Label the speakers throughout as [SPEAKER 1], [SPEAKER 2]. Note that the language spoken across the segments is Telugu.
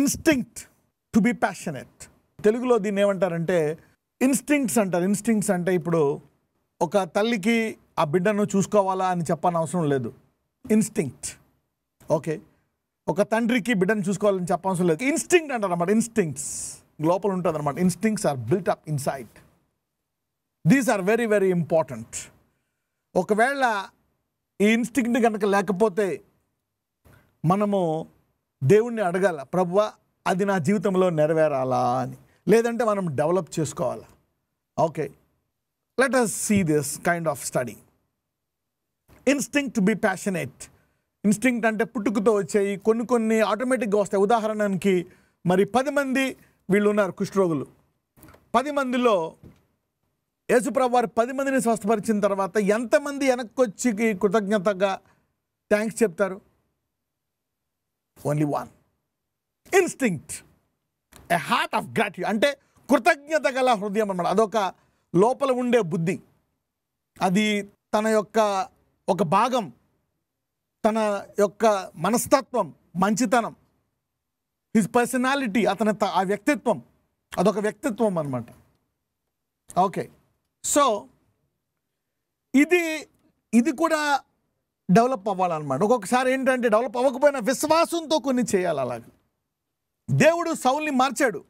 [SPEAKER 1] ఇన్స్టింక్ట్ టు బి ప్యాషనెట్ తెలుగులో దీన్ని ఏమంటారంటే ఇన్స్టింక్ట్స్ అంటారు ఇన్స్టింక్ట్స్ అంటే ఇప్పుడు ఒక తల్లికి ఆ బిడ్డను చూసుకోవాలా అని చెప్పని అవసరం లేదు ఇన్స్టింక్ట్ ఓకే ఒక తండ్రికి బిడ్డను చూసుకోవాలని చెప్పవసరం లేదు ఇన్స్టింక్ట్ అంటారు అనమాట ఇన్స్టింక్ట్స్ లోపల ఉంటుంది అనమాట instincts are built up site these are very very important ఒకవేళ ఈ ఇన్స్టింక్ట్ కనుక లేకపోతే మనము దేవుణ్ణి అడగాల ప్రభు అది నా జీవితంలో నెరవేరాలా అని లేదంటే మనం డెవలప్ చేసుకోవాలా okay let us see this kind of study to be passionate instinct అంటే పుట్టుకతో వచ్చాయి కొన్ని కొన్ని ఆటోమేటిక్గా వస్తాయి ఉదాహరణకి మరి పది మంది వీళ్ళు ఉన్నారు కుష్ఠరోగులు పది మందిలో యేసుప్రభు వారు పది మందిని స్వస్థపరిచిన తర్వాత ఎంతమంది వెనక్కి వచ్చి కృతజ్ఞతగా థ్యాంక్స్ చెప్తారు only one instinct a heart of gratitude అంటే కృతజ్ఞత గల హృదయం అనమాట అదొక లోపల ఉండే బుద్ధి అది తన యొక్క ఒక భాగం తన యొక్క మనస్తత్వం మంచితనం హిజ్ పర్సనాలిటీ అతని ఆ వ్యక్తిత్వం అదొక వ్యక్తిత్వం అనమాట ఓకే సో ఇది ఇది కూడా డెవలప్ అవ్వాలన్నమాట ఒక్కొక్కసారి ఏంటంటే డెవలప్ అవ్వకపోయినా విశ్వాసంతో కొన్ని చేయాలి అలాగే దేవుడు సౌల్ని మార్చాడు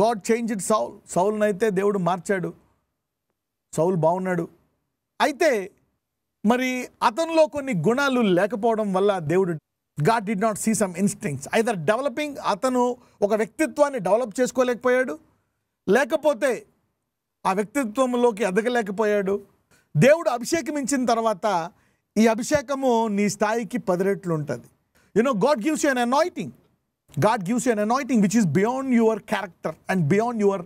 [SPEAKER 1] గాడ్ చేంజ్ ఇట్ సౌల్ సౌల్ని అయితే దేవుడు మార్చాడు సౌల్ బాగున్నాడు అయితే మరి అతనిలో కొన్ని గుణాలు లేకపోవడం వల్ల దేవుడు God did not see some instincts either developing అతను ఒక వ్యక్తిత్వాన్ని డెవలప్ చేసుకోలేకపోయాడు లేకపోతే ఆ వ్యక్తిత్వంలోకి ఎదగలేకపోయాడు దేవుడు అభిషేకమించిన తర్వాత ఈ అభిషేకము నీ స్థాయికి పది రెట్లు ఉంటుంది you know God gives you an anointing God gives you an anointing which is beyond your character and beyond your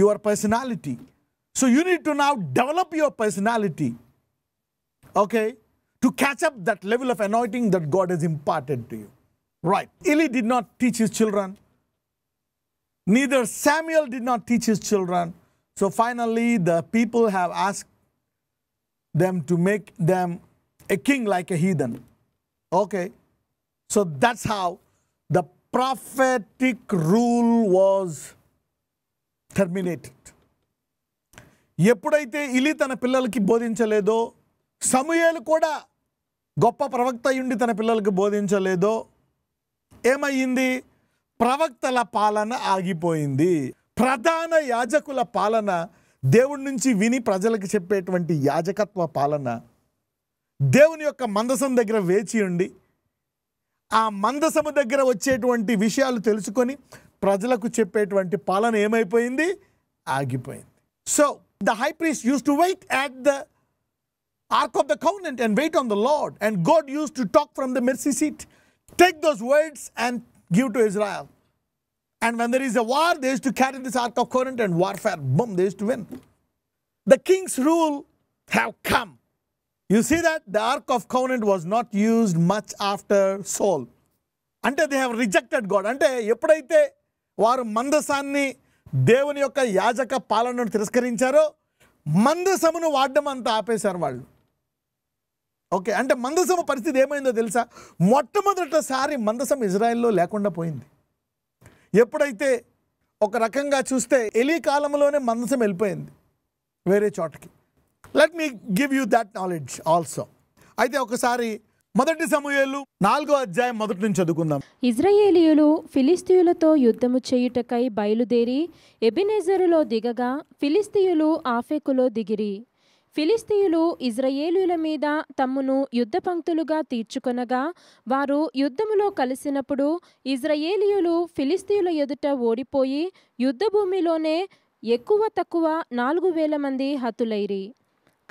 [SPEAKER 1] your personality so you need to now develop your personality okay to catch up that level of anointing that God is important to you right Eli did not teach his children neither Samuel did not teach his children. So finally, the people have asked them to make them a king like a heathen. Okay? So that's how the prophetic rule was terminated. ఎప్పుడైతే ఇలి తన పిల్లలకి బోధించలేదో సమయాలు కూడా గొప్ప ప్రవక్త ఉండి తన పిల్లలకి బోధించలేదో ఏమయ్యింది ప్రవక్తల పాలన ఆగిపోయింది ప్రధాన యాజకుల పాలన దేవుడి నుంచి విని ప్రజలకు చెప్పేటువంటి యాజకత్వ పాలన దేవుని యొక్క మందసం దగ్గర వేచి ఉండి ఆ మందసము దగ్గర వచ్చేటువంటి విషయాలు తెలుసుకొని ప్రజలకు చెప్పేటువంటి పాలన ఏమైపోయింది ఆగిపోయింది so the high priest uses to wait at the ark of the covenant and wait on the Lord and God use to talk from the mercy seat take those words and give to Israel and when there is a war does to carry this ark of covenant and warfare బమ్ does to win the kings rule have come you see that the ark of covenant was not used much after Saul అంటే దే హ్యావ్ రిజెక్టెడ్ గాడ్ అంటే ఎప్పుడైతే వారు మందసాన్ని దేవుని యొక్క యాజక పాలనను తిరస్కరించారో మందసమును వాడడం అంతా ఆపేశారు వాళ్ళు ఓకే అంటే మందసము పరిస్థితి ఏమైందో తెలుసా మొట్టమొదటిసారి మందసం ఇజ్రాయెల్లో లేకుండా పోయింది ఎప్పుడైతే ఒక రకంగా చూస్తే ఎలీ కాలంలోనే మందసం వెళ్ళిపోయింది వేరే చోటకి let me give you that knowledge also అయితే ఒకసారి మొదటి సమయాలు నాలుగో అధ్యాయం మొదటి నుంచి చదువుకుందాం
[SPEAKER 2] ఇజ్రాయేలీయులు ఫిలిస్తీయులతో యుద్ధము చేయుటకై బయలుదేరి ఎబినెజరులో దిగగా ఫిలిస్తీయులు ఆఫేకులో దిగిరి ఫిలిస్తీయులు ఇజ్రాయేలీల మీద తమ్మును యుద్ధ పంక్తులుగా తీర్చుకొనగా వారు యుద్ధములో కలిసినప్పుడు ఇజ్రాయేలీయులు ఫిలిస్తీయుల ఎదుట ఓడిపోయి యుద్ధభూమిలోనే ఎక్కువ తక్కువ నాలుగు వేల మంది హతులైరి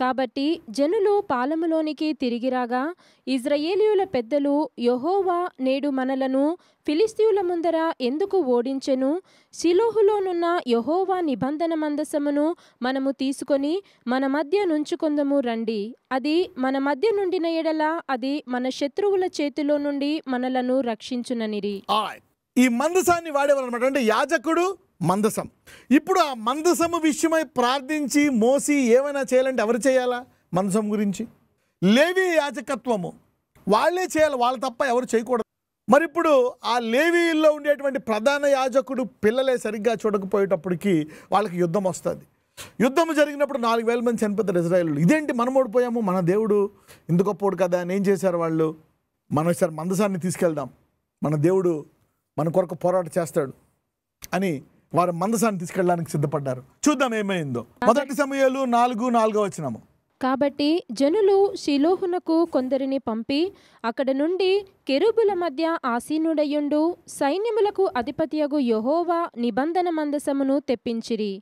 [SPEAKER 2] కాబట్టి జనులు పాలములోనికి తిరిగిరాగా ఇజ్రయేలియుల పెద్దలు యహోవా నేడు మనలను ఫిలిస్తీయుల ముందర ఎందుకు ఓడించెను శిలోహులోనున్న యహోవా నిబంధన మందసమును మనము తీసుకొని మన మధ్య నుంచుకుందము రండి అది మన మధ్య నుండిన ఎడల అది మన శత్రువుల చేతిలో నుండి మనలను రక్షించుననిరి
[SPEAKER 1] ఈ మందసాన్ని వాడేవాళ్ళు అంటే యాజకుడు మందసం ఇప్పుడు ఆ మందసము విషయమై ప్రార్థించి మోసి ఏమైనా చేయాలంటే ఎవరు చేయాలా మందసం గురించి లేవి యాజకత్వము వాళ్ళే చేయాలి వాళ్ళు తప్ప ఎవరు చేయకూడదు మరి ఇప్పుడు ఆ లేవీల్లో ఉండేటువంటి ప్రధాన యాజకుడు పిల్లలే సరిగ్గా చూడకపోయేటప్పటికి వాళ్ళకి యుద్ధం వస్తుంది యుద్ధం జరిగినప్పుడు నాలుగు వేల మంది చనిపోతారు ఇజ్రాయిల్ ఇదేంటి మనం ఓడిపోయాము మన దేవుడు ఇంత గొప్పోడు కదా అని ఏం చేశారు వాళ్ళు మన సార్ మందసాన్ని తీసుకెళ్దాం మన దేవుడు మన కొరకు పోరాటం చేస్తాడు అని వారు మందసాన్ని తీసుకెళ్ళడానికి సిద్ధపడ్డారు చూద్దాం ఏమైందో మొదటి సమయంలో నాలుగు నాలుగో వచ్చినాము
[SPEAKER 2] కాబట్టి జనులు శిలోహునకు కొందరిని పంపి అక్కడ నుండి కెరుబుల మధ్య ఆసీనుడయుండు సైన్యములకు అధిపతియగు యహోవా నిబంధన మందసమును తెప్పించిరి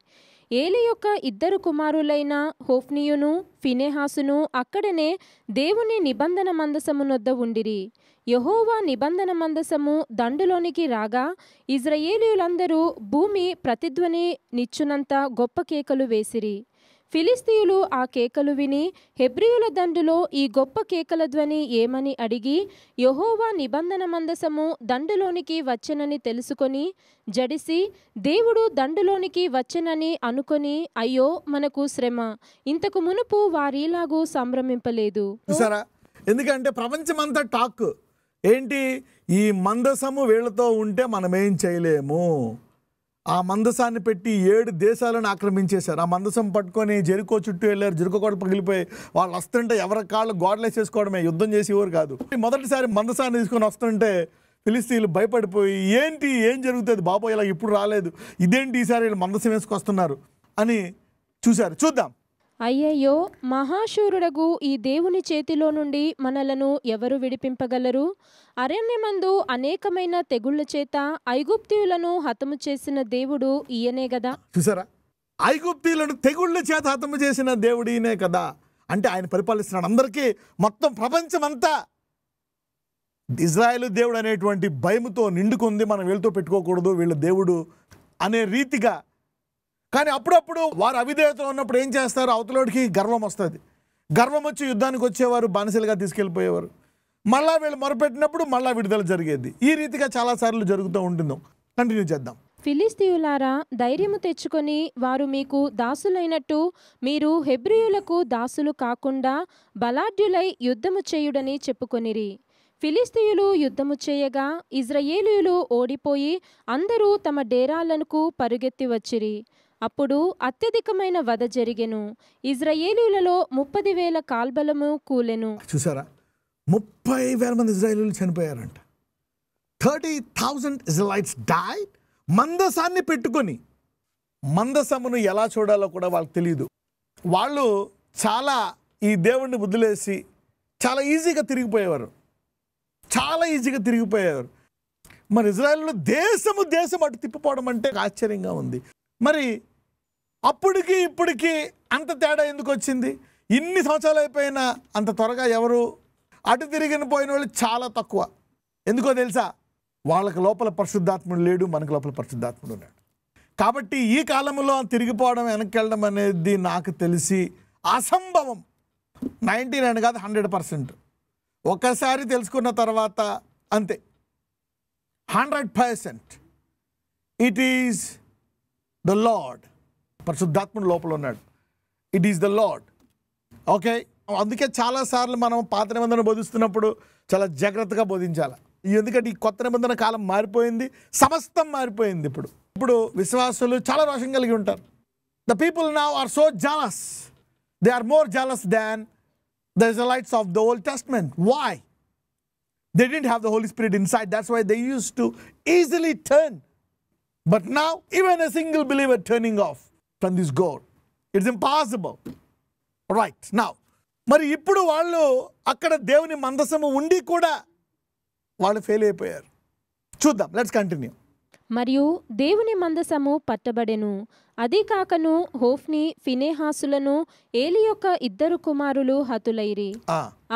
[SPEAKER 2] ఏలి యొక్క ఇద్దరు కుమారులైన హోఫ్నియును ఫినేహాసును అక్కడనే దేవుని నిబంధన మందసమునొద్ద ఉండిరి యహోవా నిబంధన మందసము దండులోనికి రాగా ఇజ్రయేలీయులందరూ భూమి ప్రతిధ్వని నిచ్చునంత గొప్ప కేకలు వేసిరి ఫిలిస్తీయులు ఆ కేకలు విని హెబ్రియుల దండులో ఈ గొప్ప కేకల ధ్వని ఏమని అడిగి యహోవా నిబంధన మందసము దండులోనికి వచ్చనని తెలుసుకొని జడిసి దేవుడు దండులోనికి వచ్చనని అనుకొని అయ్యో మనకు శ్రమ ఇంతకు మునుపు వారిలాగూ సంభ్రమింపలేదు
[SPEAKER 1] ఎందుకంటే ప్రపంచమంతా టాక్ ఏంటి ఈ మందసము వీళ్ళతో ఉంటే మనమేం చేయలేము ఆ మందసాన్ని పెట్టి ఏడు దేశాలను ఆక్రమించేశారు ఆ మందసం పట్టుకొని జరుకో చుట్టూ వెళ్ళారు జరుకో కూడా పగిలిపోయి వాళ్ళు వస్తుంటే ఎవరి కాళ్ళు చేసుకోవడమే యుద్ధం చేసేవారు కాదు మొదటిసారి మందసాన్ని తీసుకొని వస్తుంటే ఫిలిస్తీన్లు భయపడిపోయి ఏంటి ఏం జరుగుతుంది బాబు ఇలా ఇప్పుడు రాలేదు ఇదేంటి ఈసారి వీళ్ళు మందసం వేసుకొస్తున్నారు అని చూశారు చూద్దాం
[SPEAKER 2] అయ్యయ్యో మహాశూరుడగు ఈ దేవుని చేతిలో నుండి మనలను ఎవరు విడిపింపగలరు అరణ్యమందు అనేకమైన తెగుళ్ల చేత ఐగుప్తియులను హతము చేసిన దేవుడు ఈయనే కదా
[SPEAKER 1] చూసారా ఐగుప్తియులను తెగుళ్ళ చేత హతము చేసిన దేవుడు ఈయనే కదా అంటే ఆయన పరిపాలిస్తున్నాడు అందరికీ మొత్తం అంతా ఇజ్రాయెల్ దేవుడు అనేటువంటి భయముతో నిండుకుంది మనం వీళ్ళతో పెట్టుకోకూడదు వీళ్ళ దేవుడు అనే రీతిగా కానీ అప్పుడప్పుడు వారు అవిధేయత ఉన్నప్పుడు ఏం చేస్తారు అవతలోడికి గర్వం వస్తుంది గర్వం వచ్చి యుద్ధానికి వచ్చేవారు బానిసలుగా తీసుకెళ్ళిపోయేవారు మళ్ళా వీళ్ళు మొరపెట్టినప్పుడు మళ్ళా విడుదల జరిగేది ఈ రీతిగా చాలాసార్లు జరుగుతూ ఉంటుందో కంటిన్యూ చేద్దాం
[SPEAKER 2] ఫిలిస్తీయులారా ధైర్యము తెచ్చుకొని వారు మీకు దాసులైనట్టు మీరు హెబ్రియులకు దాసులు కాకుండా బలాఢ్యులై యుద్ధము చేయుడని చెప్పుకొనిరి ఫిలిస్తీయులు యుద్ధము చేయగా ఇజ్రాయేలీయులు ఓడిపోయి అందరూ తమ డేరాలకు పరుగెత్తి వచ్చిరి అప్పుడు అత్యధికమైన వధ జరిగెను ఇజ్రాయేలీలలో ముప్పది వేల కాల్బలము కూలెను
[SPEAKER 1] చూసారా ముప్పై వేల మంది ఇజ్రాయేలీలు చనిపోయారంట థర్టీ థౌజండ్ ఇజ్రాయిట్స్ డై మందసాన్ని పెట్టుకొని మందసమును ఎలా చూడాలో కూడా వాళ్ళకి తెలియదు వాళ్ళు చాలా ఈ దేవుణ్ణి బుద్ధులేసి చాలా ఈజీగా తిరిగిపోయేవారు చాలా ఈజీగా తిరిగిపోయేవారు మరి ఇజ్రాయెల్లో దేశము దేశం అటు తిప్పిపోవడం అంటే ఆశ్చర్యంగా ఉంది మరి అప్పటికి ఇప్పటికి అంత తేడా ఎందుకు వచ్చింది ఇన్ని సంవత్సరాలు అయిపోయినా అంత త్వరగా ఎవరు అటు తిరిగిన పోయిన వాళ్ళు చాలా తక్కువ ఎందుకో తెలుసా వాళ్ళకి లోపల పరిశుద్ధాత్ముడు లేడు మనకు లోపల పరిశుద్ధాత్ముడు ఉన్నాడు కాబట్టి ఈ కాలంలో తిరిగిపోవడం వెనక్కి వెళ్ళడం అనేది నాకు తెలిసి అసంభవం నైంటీ నైన్ కాదు హండ్రెడ్ పర్సెంట్ ఒకసారి తెలుసుకున్న తర్వాత అంతే hundred percent it is the Lord పరిశుద్ధాత్ముడు లోపల ఉన్నాడు it is the Lord okay అందుకే చాలాసార్లు మనం పాత నిబంధన బోధిస్తున్నప్పుడు చాలా జాగ్రత్తగా బోధించాలి ఎందుకంటే ఈ కొత్త నిబంధన కాలం మారిపోయింది సమస్తం మారిపోయింది ఇప్పుడు ఇప్పుడు విశ్వాసులు చాలా రోషం కలిగి ఉంటారు the people now are so jealous they are more jealous than the lights of the Old Testament why they didn't have the Holy Spirit in that's why they used to easily turn But now, even a single believer turning off from this goal, it's impossible right నా మరి ఇప్పుడు వాళ్ళు అక్కడ దేవుని మందసము ఉండి కూడా వాళ్ళు ఫెయిల్ అయిపోయారు చూద్దాం లెట్స్ కంటిన్యూ
[SPEAKER 2] మరియు దేవుని మందసము పట్టబడెను అదే కాకను హోఫ్ని ఫినేహాసులను ఏలి యొక్క ఇద్దరు కుమారులు హతులైరి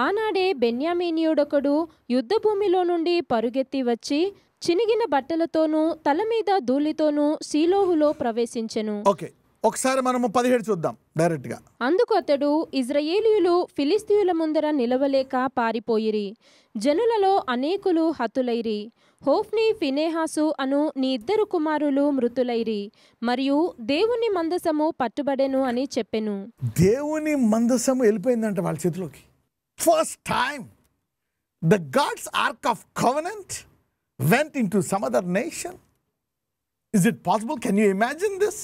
[SPEAKER 2] ఆనాడే బెన్యామీనియుడొకడు యుద్ధభూమిలో నుండి పరుగెత్తి వచ్చి చినిగిన బట్టలతోనూ తల మీద ధూళితోనూ సీలోహులో ప్రవేశించెను ఓకే
[SPEAKER 1] ఒకసారి మనము పదిహేడు చూద్దాం డైరెక్ట్ గా
[SPEAKER 2] అందుకు అతడు ఇజ్రాయేలీయులు ఫిలిస్తీయుల ముందర నిలవలేక పారిపోయిరి జనులలో అనేకులు హతులైరి హోఫ్ని ఫినేహాసు అను నీ ఇద్దరు కుమారులు మృతులైరి మరియు దేవుని మందసము పట్టుబడెను అని చెప్పెను
[SPEAKER 1] దేవుని మందసము వెళ్ళిపోయిందంట వాళ్ళ చేతిలోకి first time the God's ark of covenant went into some other nation? Is it possible? Can you imagine this?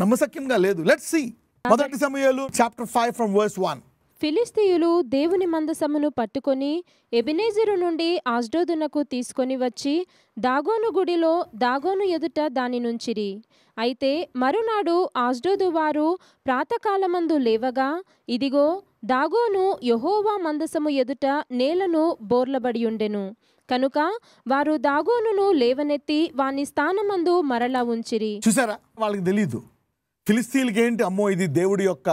[SPEAKER 1] నమ్మసక్యంగా లేదు లెట్ సి మొదటి సమయాలు చాప్టర్ 5 ఫ్రమ్ వర్స్ 1
[SPEAKER 2] ఫిలిస్తీయులు దేవుని మందసమును పట్టుకొని ఎబినేజరు నుండి ఆజ్డోదునకు తీసుకొని వచ్చి దాగోను గుడిలో దాగోను ఎదుట దాని నుంచిరి అయితే మరునాడు ఆజ్డోదు వారు ప్రాతకాలమందు లేవగా ఇదిగో దాగోను యహోవా మందసము ఎదుట నేలను బోర్లబడియుండెను కనుక వారు దాగోనును లేవనెత్తి వాని స్థానమందు మరలా ఉంచిరి
[SPEAKER 1] చూసారా వాళ్ళకి తెలియదు ఫిలిస్తీన్కి ఏంటి అమ్మో ఇది దేవుడి యొక్క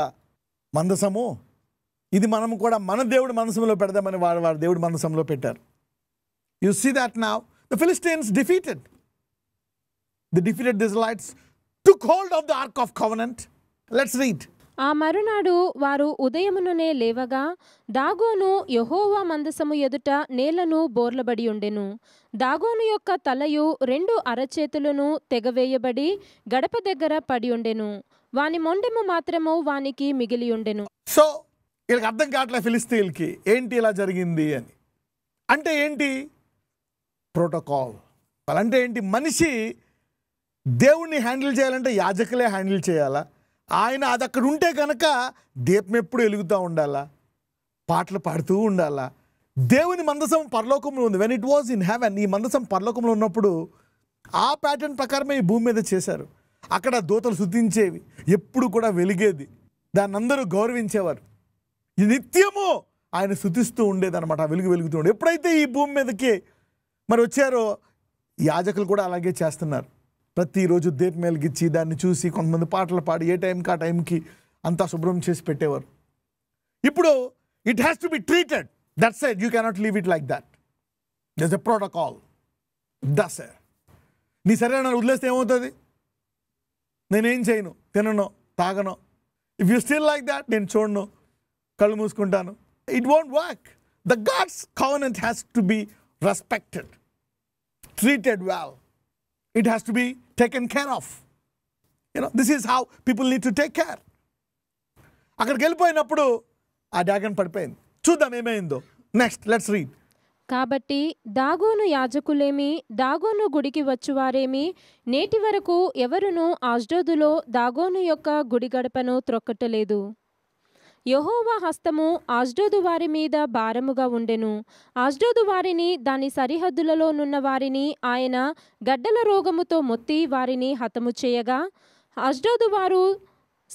[SPEAKER 1] మందసము ఇది మనం కూడా మన దేవుడి మనసంలో పెడదామని వారు వారి దేవుడి మనసంలో పెట్టారు you see that now the Philistines defeated the defeated this lights took hold of the ark of covenant let's read
[SPEAKER 2] ఆ మరునాడు వారు ఉదయముననే లేవగా దాగోను యహోవా మందసము ఎదుట నేలను బోర్లబడి ఉండెను దాగోను యొక్క తలయు రెండు అరచేతులను తెగవేయబడి గడప దగ్గర పడి ఉండెను వాని మొండెము మాత్రము వానికి మిగిలి ఉండెను
[SPEAKER 1] సో వీళ్ళకి అర్థం కావట్లే ఫిలిస్తీన్కి ఏంటి ఇలా జరిగింది అని అంటే ఏంటి ప్రోటోకాల్ అంటే ఏంటి మనిషి దేవుణ్ణి హ్యాండిల్ చేయాలంటే యాజకులే హ్యాండిల్ చేయాలా ఆయన అది అక్కడ ఉంటే కనుక దీపం ఎప్పుడు వెలుగుతూ ఉండాలా పాటలు పాడుతూ ఉండాలా దేవుని మందసం పరలోకంలో ఉంది when it was in heaven ఈ మందసం పరలోకంలో ఉన్నప్పుడు ఆ ప్యాటర్న్ ప్రకారమే ఈ భూమి మీద చేశారు అక్కడ దూతలు శుద్ధించేవి ఎప్పుడు కూడా వెలిగేది దాన్ని అందరూ గౌరవించేవారు నిత్యము ఆయన శుద్ధిస్తూ ఉండేదన్నమాట వెలుగు వెలుగుతూ ఉండేది ఎప్పుడైతే ఈ భూమి మీదకి మరి వచ్చారో యాజకులు కూడా అలాగే చేస్తున్నారు ప్రతిరోజు దీపం వెలిగించి దాన్ని చూసి కొంతమంది పాటలు పాడి ఏ టైంకి ఆ టైంకి అంతా శుభ్రం చేసి పెట్టేవారు ఇప్పుడు it has to be treated that's side you cannot leave it like that thus a protocol that's a నీ సరే నన్ను వదిలేస్తే ఏమవుతుంది నేనేం చేయను తినను తాగను if you still like that నేను చూడను కళ్ళు మూసుకుంటాను it won't work the God's covenant has to be respected treated well It has to be taken care of. You know, this is how people need to take care. అక్కడికి వెళ్ళిపోయినప్పుడు ఆ డ్యాగన్ పడిపోయింది చూద్దాం ఏమైందో నెక్స్ట్ లెట్స్ రీడ్
[SPEAKER 2] కాబట్టి దాగోను యాజకులేమి దాగోను గుడికి వచ్చువారేమి నేటి వరకు ఎవరునూ ఆజ్డోదులో దాగోను యొక్క గుడి గడపను త్రొక్కటలేదు యహోవా హస్తము ఆజ్డోదు వారి మీద భారముగా ఉండెను ఆజ్డోదు వారిని దాని సరిహద్దులలో నున్న వారిని ఆయన గడ్డల రోగముతో మొత్తి వారిని హతము చేయగా అజ్డోదు వారు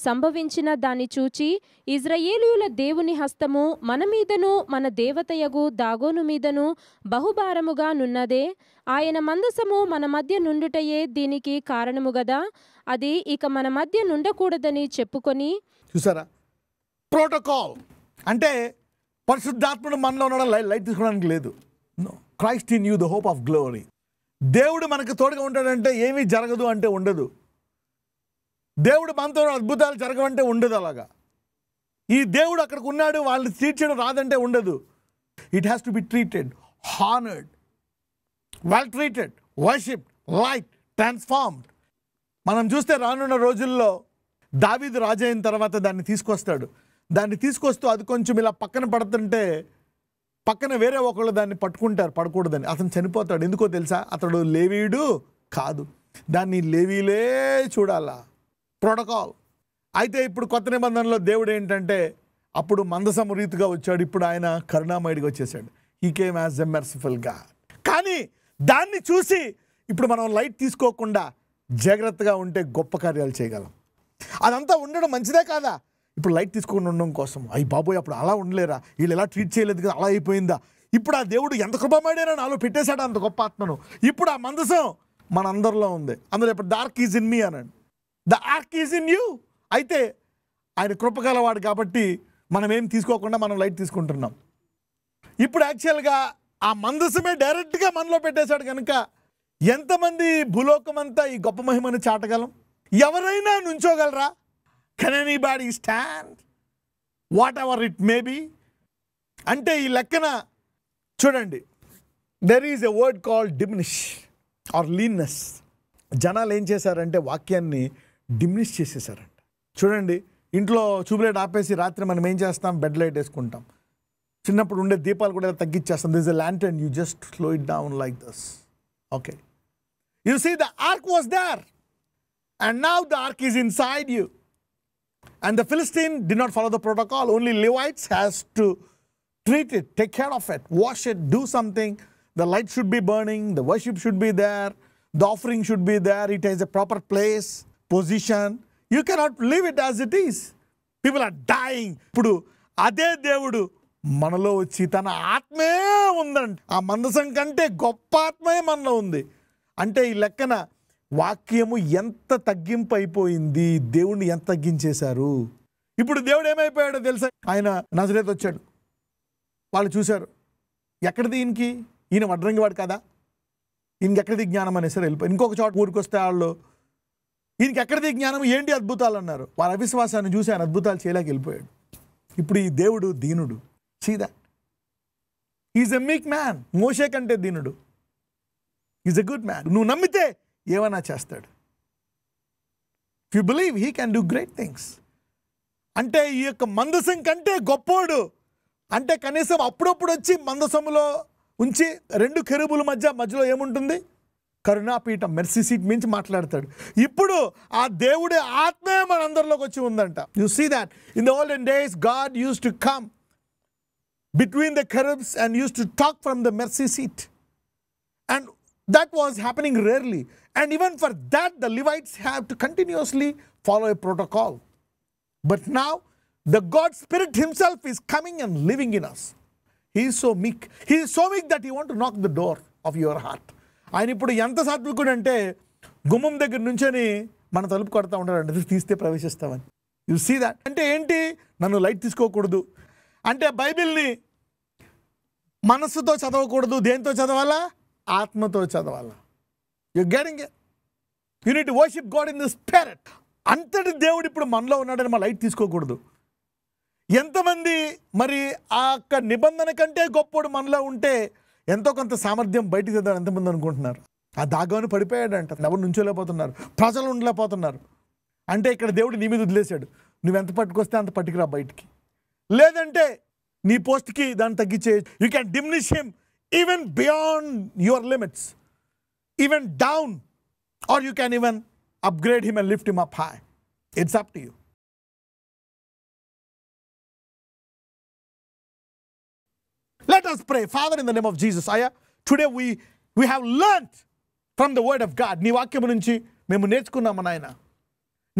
[SPEAKER 2] సంభవించిన దాన్ని చూచి ఇజ్రయేలుల దేవుని హస్తము మన మీదను మన దేవతయగు దాగోను మీదను బహుభారముగా నున్నదే ఆయన మందసము మన మధ్య నుండుటయే దీనికి కారణము గదా అది ఇక మన మధ్య నుండకూడదని చెప్పుకొని
[SPEAKER 1] చూసారా ప్రోటోకాల్ అంటే పరిశుద్ధాత్ముడు మనలో ఉన్నాడు లైట్ లైట్ తీసుకోవడానికి లేదు Christ in you the hope of glory దేవుడు మనకు తోడుగా ఉంటాడంటే ఏమీ జరగదు అంటే ఉండదు దేవుడు మనతో అద్భుతాలు జరగవంటే ఉండదు అలాగా ఈ దేవుడు అక్కడికి ఉన్నాడు వాళ్ళని తీర్చడం రాదంటే ఉండదు it has to be treated honoured well treated worship light transformed మనం చూస్తే రానున్న రోజుల్లో దావీదు రాజైన తర్వాత దాన్ని తీసుకొస్తాడు దాన్ని తీసుకొస్తూ అది కొంచెం ఇలా పక్కన పడుతుంటే పక్కన వేరే ఒకళ్ళు దాన్ని పట్టుకుంటారు పడకూడదని అతను చనిపోతాడు ఎందుకో తెలుసా అతడు లేవీడు కాదు దాన్ని లేవీలే చూడాలా ప్రోటోకాల్ అయితే ఇప్పుడు కొత్త నిబంధనలో దేవుడు ఏంటంటే అప్పుడు మందసము రీతిగా వచ్చాడు ఇప్పుడు ఆయన కరుణామయుడిగా వచ్చేసాడు ఈ కేమ్ యాజ్ ఎ మెర్సిఫుల్గా కానీ దాన్ని చూసి ఇప్పుడు మనం లైట్ తీసుకోకుండా జాగ్రత్తగా ఉంటే గొప్ప కార్యాలు చేయగలం అదంతా ఉండడం మంచిదే కాదా ఇప్పుడు లైట్ తీసుకొని ఉండడం కోసం అయ్యి బాబోయ్ అప్పుడు అలా ఉండలేరా వీళ్ళు ఎలా ట్రీట్ చేయలేదు కదా అలా అయిపోయిందా ఇప్పుడు ఆ దేవుడు ఎంత కృపమాడారా నాలో పెట్టేశాడు అంత గొప్ప ఆత్మను ఇప్పుడు ఆ మందసం మన అందరిలో ఉంది అందులో ఇప్పుడు డార్క్ ఈజ్ ఇన్ మీ అనండి the ark is in you అయితే ఆయన కృపగలవాడు కాబట్టి మనం ఏం తీసుకోకుండా మనం లైట్ తీసుకుంటున్నాం ఇప్పుడు యాక్చువల్గా ఆ మందసమే డైరెక్ట్గా మనలో పెట్టేశాడు కనుక ఎంతమంది భూలోకమంతా ఈ గొప్ప మహిమను చాటగలం ఎవరైనా నుంచోగలరా can body stand whatever it maybe అంటే ఈ లెక్కన చూడండి there is a word call diminish or leanness జనాలు ఏం చేశారంటే వాక్యాన్ని డిమినిష్ చేసేసారంట చూడండి ఇంట్లో చూపులేట్ ఆపేసి రాత్రి మనం ఏం చేస్తాం బెడ్ లైట్ వేసుకుంటాం చిన్నప్పుడు ఉండే దీపాలు కూడా తగ్గించేస్తాం this a and you just slow it down like this okay you see the ark was there and now the ark is inside you And the Philistine did not follow the protocol. Only Levites has to treat it, take care of it, wash it, do something. The light should be burning, the worship should be there, the offering should be there. It has a proper place, position. You cannot leave it as it is. People are dying. ఇప్పుడు అదే దేవుడు మనలో వచ్చి తన ఆత్మే ఉందండి ఆ మందసం కంటే గొప్ప ఆత్మే మనలో ఉంది అంటే ఈ లెక్కన వాక్యము ఎంత తగ్గింపు అయిపోయింది దేవుణ్ణి ఎంత తగ్గించేశారు ఇప్పుడు దేవుడు ఏమైపోయాడో తెలుసా ఆయన నజరేత వచ్చాడు వాళ్ళు చూశారు ఎక్కడ దీనికి ఈయన వడ్రంగి వాడు కదా ఈయనకి ఎక్కడిది జ్ఞానం అనేసరి వెళ్ళిపోయి ఇంకొక చోట ఊరికొస్తే వాళ్ళు ఈయనకి ఎక్కడిది జ్ఞానం ఏంటి అద్భుతాలు అన్నారు వాళ్ళ అవిశ్వాసాన్ని చూసి ఆయన అద్భుతాలు చేయలేక వెళ్ళిపోయాడు ఇప్పుడు ఈ దేవుడు దీనుడు సీదా ఈజ్ ఎ మీక్ మ్యాన్ మోషే కంటే దీనుడు ఈజ్ ఎ గుడ్ మ్యాన్ నువ్వు నమ్మితే ఏమైనా చేస్తాడు you believe he can do great things అంటే ఈ యొక్క మందసం కంటే గొప్పోడు అంటే కనీసం అప్పుడప్పుడు వచ్చి మందసములో ఉంచి రెండు కెరుబుల మధ్య మధ్యలో ఏముంటుంది కరుణాపీఠం మెర్సీ సీట్ మించి మాట్లాడతాడు ఇప్పుడు ఆ దేవుడి ఆత్మే మనందరిలోకి వచ్చి ఉందంట you see that in the end days God use to come between the cherubs and used to talk from the mercy seat and That was happening rarely. And even for that, the Levites have to continuously follow a protocol. But now, the God Spirit Himself is coming and living in us. He is so meek. He is so meek that He want to knock the door of your heart. ఆయన ఇప్పుడు ఎంత సాత్వికుడు అంటే గుమ్మం దగ్గర నుంచొని మన తలుపు కొడతా ఉంటాడండి తీస్తే ప్రవేశిస్తామని యు సీ దాట్ అంటే ఏంటి నన్ను లైట్ తీసుకోకూడదు అంటే బైబిల్ని మనస్సుతో చదవకూడదు దేంతో చదవాలా ఆత్మతో చదవాలి you getting you need worship God in the spirit అంతటి దేవుడు ఇప్పుడు మనలో ఉన్నాడని మా లైట్ తీసుకోకూడదు ఎంతమంది మరి ఆ యొక్క నిబంధన కంటే గొప్పడు మనలో ఉంటే ఎంతో కొంత సామర్థ్యం బయటికి తెద్దాం ఎంతమంది అనుకుంటున్నారు ఆ పడిపోయాడు పడిపోయాడంట ఎవరు నుంచోలేకపోతున్నారు ప్రజలు ఉండలేకపోతున్నారు అంటే ఇక్కడ దేవుడు నీ మీద వదిలేశాడు నువ్వెంత పట్టుకొస్తే అంత పట్టుకురా బయటికి లేదంటే నీ పోస్ట్కి దాన్ని తగ్గించే you can diminish him even beyond your limits, even down, or you can even upgrade him and lift him up high. It's up to you. Let us pray. Father, in the name of Jesus, Aya, today we, we have learned from the word of God.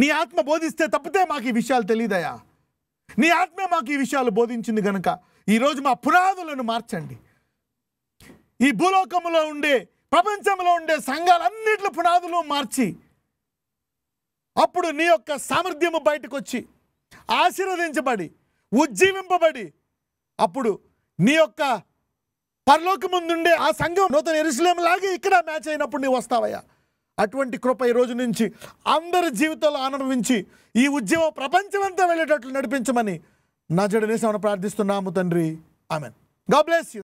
[SPEAKER 1] నీ ఆత్మ బోధిస్తే తప్పితే మాకు ఈ విషయాలు తెలియదయా నీ ఆత్మే మాకు ఈ విషయాలు బోధించింది కనుక ఈరోజు మా పునాదులను మార్చండి ఈ భూలోకంలో ఉండే ప్రపంచంలో ఉండే సంఘాలన్నింటిలో పునాదులు మార్చి అప్పుడు నీ యొక్క సామర్థ్యము బయటకు వచ్చి ఆశీర్వదించబడి ఉజ్జీవింపబడి అప్పుడు నీ యొక్క పరలోకి ముందుండే ఆ సంఘం నూతన ఎరుసలేం లాగే ఇక్కడ మ్యాచ్ అయినప్పుడు నీవు వస్తావయ్యా అటువంటి కృప ఈ రోజు నుంచి అందరి జీవితాలు అనుభవించి ఈ ఉద్యమం ప్రపంచమంతా వెళ్ళేటట్లు నడిపించమని నా జడనేసి ప్రార్థిస్తున్నాము తండ్రి ఆమెన్ గా బ్లెస్ యూ